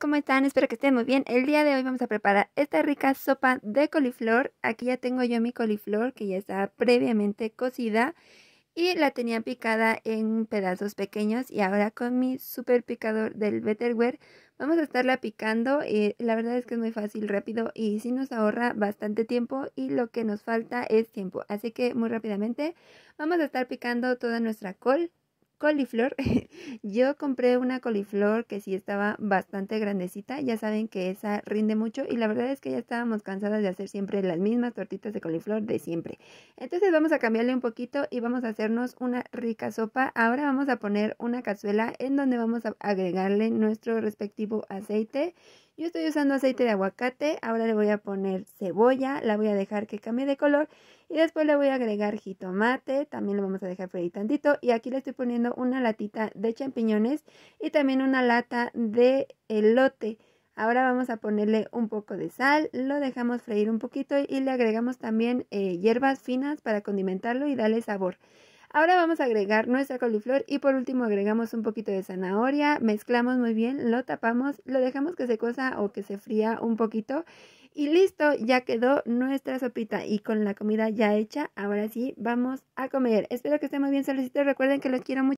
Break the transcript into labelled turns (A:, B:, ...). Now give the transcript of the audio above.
A: ¿cómo están? Espero que estén muy bien. El día de hoy vamos a preparar esta rica sopa de coliflor. Aquí ya tengo yo mi coliflor que ya está previamente cocida y la tenía picada en pedazos pequeños y ahora con mi super picador del Betterware vamos a estarla picando. y eh, la verdad es que es muy fácil, rápido y sí nos ahorra bastante tiempo y lo que nos falta es tiempo. Así que muy rápidamente vamos a estar picando toda nuestra col coliflor, yo compré una coliflor que sí estaba bastante grandecita, ya saben que esa rinde mucho y la verdad es que ya estábamos cansadas de hacer siempre las mismas tortitas de coliflor de siempre. Entonces vamos a cambiarle un poquito y vamos a hacernos una rica sopa. Ahora vamos a poner una cazuela en donde vamos a agregarle nuestro respectivo aceite. Yo estoy usando aceite de aguacate, ahora le voy a poner cebolla, la voy a dejar que cambie de color y después le voy a agregar jitomate, también lo vamos a dejar freír tantito y aquí le estoy poniendo una latita de champiñones y también una lata de elote. Ahora vamos a ponerle un poco de sal, lo dejamos freír un poquito y le agregamos también eh, hierbas finas para condimentarlo y darle sabor. Ahora vamos a agregar nuestra coliflor y por último agregamos un poquito de zanahoria, mezclamos muy bien, lo tapamos, lo dejamos que se cosa o que se fría un poquito y listo, ya quedó nuestra sopita y con la comida ya hecha, ahora sí vamos a comer. Espero que estén muy bien, solicitos, recuerden que los quiero mucho.